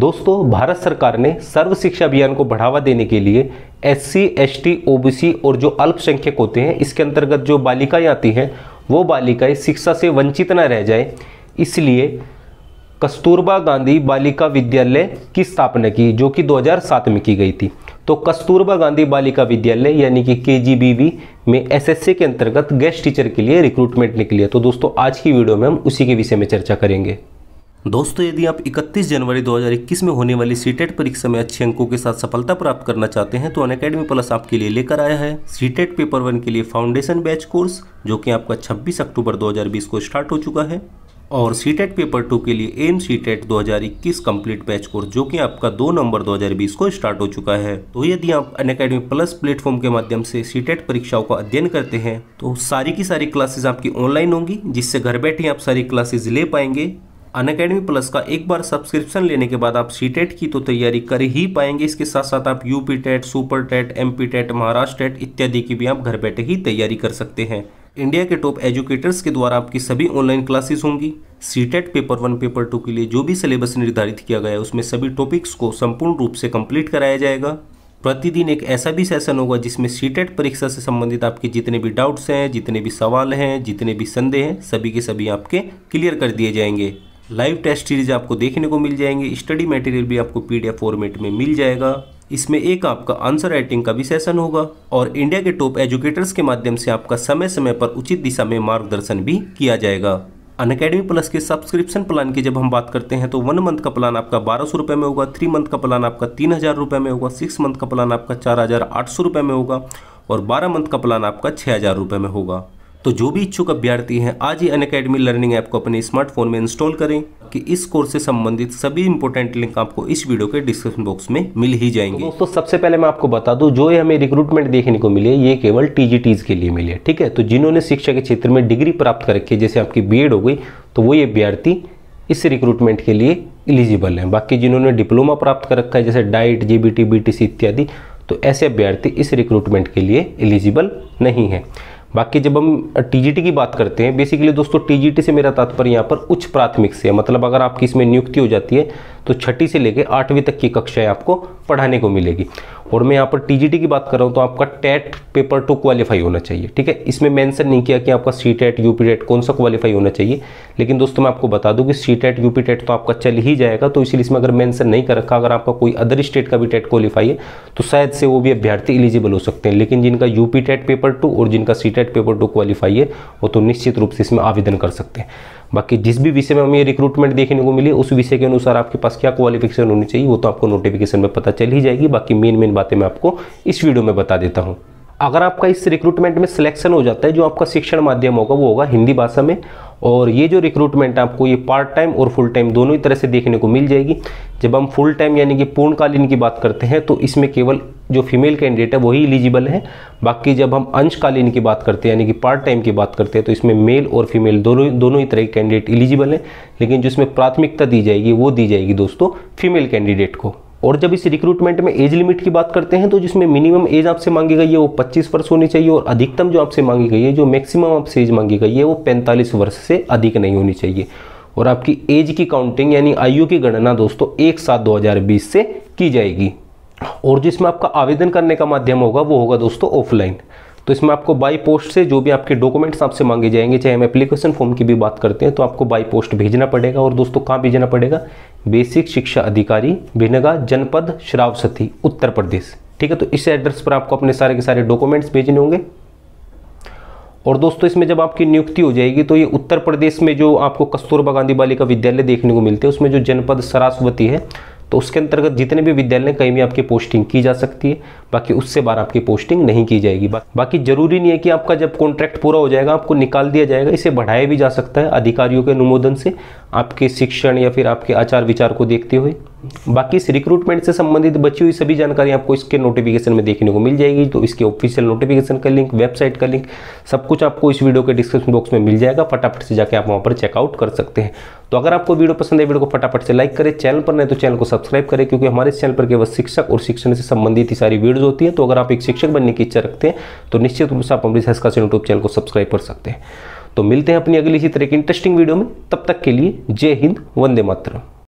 दोस्तों भारत सरकार ने सर्व शिक्षा अभियान को बढ़ावा देने के लिए S C S T O B C और जो अल्पसंख्यक होते हैं इसके अंतर्गत जो बालिकाएं आती हैं वो बालिकाएं शिक्षा से वंचित न रह जाएं इसलिए कस्तूरबा गांधी बालिका विद्यालय की स्थापना की जो कि 2007 में की गई थी तो कस्तूरबा गांधी बालिका विद्यालय यानी कि के में एस के अंतर्गत गेस्ट टीचर के लिए रिक्रूटमेंट निकली है तो दोस्तों आज की वीडियो में हम उसी के विषय में चर्चा करेंगे दोस्तों यदि आप 31 जनवरी 2021 में होने वाली सीटेट e परीक्षा में अच्छे अंकों के साथ सफलता प्राप्त करना चाहते हैं तो अन अकेडमी प्लस आपके लिए लेकर आया है सीटेट पेपर वन के लिए फाउंडेशन बैच कोर्स जो कि आपका 26 अक्टूबर 2020 को स्टार्ट हो चुका है और सीटेट पेपर टू के लिए M C TET complete batch course जो कि आपका दो नवंबर दो को स्टार्ट हो चुका है तो यदि आप अन प्लस प्लेटफॉर्म के माध्यम से सीटेट e परीक्षाओं का अध्ययन करते हैं तो सारी की सारी क्लासेज आपकी ऑनलाइन होंगी जिससे घर बैठे आप सारी क्लासेज ले पाएंगे अन अकेडमी प्लस का एक बार सब्सक्रिप्शन लेने के बाद आप सी टेट e की तो तैयारी कर ही पाएंगे इसके साथ साथ आप U P TET super TET M P TET Maharashtra TET इत्यादि की भी आप घर बैठे ही तैयारी कर सकते हैं इंडिया के टॉप एजुकेटर्स के द्वारा आपकी सभी ऑनलाइन क्लासेस होंगी TET paper one paper two के लिए जो भी सिलेबस निर्धारित किया गया है उसमें सभी टॉपिक्स को संपूर्ण रूप से कम्प्लीट कराया जाएगा प्रतिदिन एक ऐसा भी सेशन होगा जिसमें टेट e परीक्षा से संबंधित आपके जितने भी डाउट्स हैं जितने भी सवाल हैं जितने भी संदेह हैं सभी के सभी आपके क्लियर कर दिए जाएंगे लाइव टेस्ट सीरीज आपको देखने को मिल जाएंगे स्टडी मटेरियल भी आपको पीडीएफ फॉर्मेट में मिल जाएगा इसमें एक आपका आंसर राइटिंग का भी सेशन होगा और इंडिया के टॉप एजुकेटर्स के माध्यम से आपका समय समय पर उचित दिशा में मार्गदर्शन भी किया जाएगा अन अकेडमी प्लस के सब्सक्रिप्शन प्लान की जब हम बात करते हैं तो वन मंथ का प्लान आपका बारह सौ रुपये में होगा थ्री मंथ का प्लान आपका तीन हज़ार रुपये में होगा सिक्स मंथ का प्लान आपका चार हज़ार आठ सौ रुपये में होगा और बारह मंथ का प्लान आपका छः हज़ार रुपये में होगा तो जो भी इच्छुक अभ्यर्थी हैं आज ही अनकेडमी लर्निंग ऐप को अपने स्मार्टफोन में इंस्टॉल करें कि इस कोर्स से संबंधित सभी इंपॉर्टेंट लिंक आपको इस वीडियो के डिस्क्रिप्शन बॉक्स में मिल ही जाएंगे तो दोस्तों सबसे पहले मैं आपको बता दूं जो ये हमें रिक्रूटमेंट देखने को मिले ये केवल टीजी के लिए मिले ठीक है तो जिन्होंने शिक्षा के क्षेत्र में डिग्री प्राप्त कर रखी है जैसे आपकी बी हो गई तो वो ये अभ्यर्थी इस रिक्रूटमेंट के लिए इलिजिबल हैं बाकी जिन्होंने डिप्लोमा प्राप्त कर रखा है जैसे डाइट जेबीटी बी इत्यादि तो ऐसे अभ्यर्थी इस रिक्रूटमेंट के लिए एलिजिबल नहीं है बाकी जब हम टीजीटी की बात करते हैं बेसिकली दोस्तों टीजीटी से मेरा तात्पर्य यहाँ पर उच्च प्राथमिक से है मतलब अगर आपकी इसमें नियुक्ति हो जाती है तो छठी से लेकर आठवीं तक की कक्षाएं आपको पढ़ाने को मिलेगी और मैं यहाँ पर टीजीटी की बात कर रहा हूँ तो आपका टेट पेपर टू क्वालिफाई होना चाहिए ठीक है इसमें मेंशन नहीं किया कि आपका सी टेट यू टेट कौन सा क्वालिफाई होना चाहिए लेकिन दोस्तों मैं आपको बता दूँ कि सी टेट यू टेट तो आपका चल ही जाएगा तो इसीलिए इसमें अगर मैंसन नहीं कर रखा अगर आपका कोई अदर स्टेट का भी टेट क्वालिफाई e है तो शायद से वो भी अभ्यर्थी एलिजिबल हो सकते हैं लेकिन जिनका यू टेट पेपर टू और जिनका C TET paper two qualify है वो तो निश्चित रूप से इसमें आवेदन कर सकते हैं बाकी जिस भी विषय में हमें रिक्रूटमेंट देखने को मिली उस विषय के अनुसार आपके पास क्या क्वालिफिकेशन होनी चाहिए वो तो आपको नोटिफिकेशन में पता चल ही जाएगी बाकी मेन मेन बातें मैं आपको इस वीडियो में बता देता हूँ अगर आपका इस रिक्रूटमेंट में सिलेक्शन हो जाता है जो आपका शिक्षण माध्यम होगा वो होगा हिंदी भाषा में और ये जो रिक्रूटमेंट आपको ये पार्ट टाइम और फुल टाइम दोनों ही तरह से देखने को मिल जाएगी जब हम फुल टाइम यानी कि पूर्णकालीन की बात करते हैं तो इसमें केवल जो फीमेल कैंडिडेट है वही इलिजिबल है बाकी जब हम अंशकालीन की बात करते हैं यानी कि पार्ट टाइम की बात करते हैं तो इसमें मेल और फीमेल दोनों दोनों ही तरह के कैंडिडेट इलिजिबल हैं लेकिन जो इसमें प्राथमिकता दी जाएगी वो दी जाएगी दोस्तों फीमेल कैंडिडेट को और जब इस रिक्रूटमेंट में एज लिमिट की बात करते हैं तो जिसमें मिनिमम एज आपसे मांगी गई है वो 25 वर्ष होनी चाहिए और अधिकतम जो आपसे मांगी गई है जो मैक्सिमम आपसे एज मांगी गई है वो 45 वर्ष से अधिक नहीं होनी चाहिए और आपकी एज की काउंटिंग यानी आयु की गणना दोस्तों एक सात दो से की जाएगी और जिसमें आपका आवेदन करने का माध्यम होगा वो होगा दोस्तों ऑफलाइन तो इसमें आपको बाई पोस्ट से जो भी आपके डॉक्यूमेंट्स आपसे मांगे जाएंगे चाहे हम एप्लीकेशन फॉर्म की भी बात करते हैं तो आपको बाई पोस्ट भेजना पड़ेगा और दोस्तों कहाँ भेजना पड़ेगा बेसिक शिक्षा अधिकारी भिनगा जनपद श्रावसती उत्तर प्रदेश ठीक है तो इस एड्रेस पर आपको अपने सारे के सारे डॉक्यूमेंट्स भेजने होंगे और दोस्तों इसमें जब आपकी नियुक्ति हो जाएगी तो ये उत्तर प्रदेश में जो आपको कस्तूरबा गांधी बालिका विद्यालय देखने को मिलते हैं उसमें जो जनपद सरस्वती है तो उसके अंतर्गत जितने भी विद्यालय कहीं भी आपकी पोस्टिंग की जा सकती है बाकी उससे बाहर आपकी पोस्टिंग नहीं की जाएगी बाकी जरूरी नहीं है कि आपका जब कॉन्ट्रैक्ट पूरा हो जाएगा आपको निकाल दिया जाएगा इसे बढ़ाया भी जा सकता है अधिकारियों के अनुमोदन से आपके शिक्षण या फिर आपके आचार विचार को देखते हुए बाकी इस रिक्रूटमेंट से संबंधित बची हुई सभी जानकारी आपको इसके नोटिफिकेशन में देखने को मिल जाएगी तो इसके ऑफिशियल नोटिफिकेशन का लिंक वेबसाइट का लिंक सब कुछ आपको इस वीडियो के डिस्क्रिप्शन बॉक्स में मिल जाएगा फटाफट से जाके आप वहाँ पर चेकआउट कर सकते हैं तो अगर आपको वीडियो पसंद है वीडियो को फटाफट से लाइक करें चैनल पर नहीं तो चैनल को सब्सक्राइब करें क्योंकि हमारे चैनल पर केवल शिक्षक और शिक्षण से संबंधित ही सारी वीडियोज होती है तो अगर आप एक शिक्षक बनने की इच्छा रखते हैं तो निश्चित रूप से आप अमृत हस्का से यूट्यूब चैनल को सब्सक्राइब कर सकते हैं तो मिलते हैं अपनी अगली इसी तरह की इंटरेस्टिंग वीडियो में तब तक के लिए जय हिंद वंदे मातरम